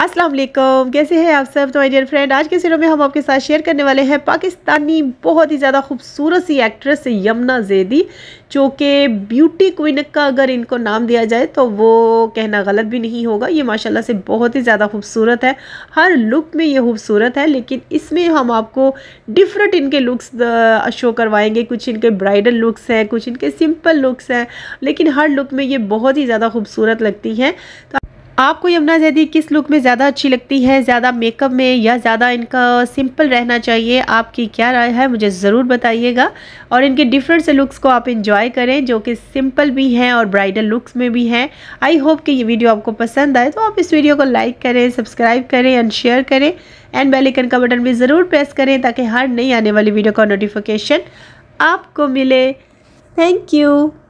अस्सलाम वालेकुम कैसे हैं आप सब तो माय डियर फ्रेंड आज के सीरो में हम आपके साथ शेयर करने वाले हैं पाकिस्तानी बहुत ही ज़्यादा खूबसूरत सी एक्ट्रेस यमुना जेदी जो कि ब्यूटी क्वीन का अगर इनको नाम दिया जाए तो वो कहना गलत भी नहीं होगा ये माशाल्लाह से बहुत ही ज़्यादा खूबसूरत है हर लुक में ये खूबसूरत है लेकिन इसमें हम आपको डिफरेंट इनके लुक्स शो करवाएंगे कुछ इनके ब्राइडल लुक्स हैं कुछ इनके सिंपल लुक्स हैं लेकिन हर लुक में ये बहुत ही ज़्यादा खूबसूरत लगती हैं तो आपको यमुना जैदी किस लुक में ज़्यादा अच्छी लगती है ज़्यादा मेकअप में या ज़्यादा इनका सिंपल रहना चाहिए आपकी क्या राय है मुझे ज़रूर बताइएगा और इनके डिफरेंट से लुक्स को आप इन्जॉय करें जो कि सिंपल भी हैं और ब्राइडल लुक्स में भी हैं आई होप कि ये वीडियो आपको पसंद आए तो आप इस वीडियो को लाइक करें सब्सक्राइब करें एंड शेयर करें एंड बेलिकन का बटन भी ज़रूर प्रेस करें ताकि हर नई आने वाली वीडियो का नोटिफिकेशन आपको मिले थैंक यू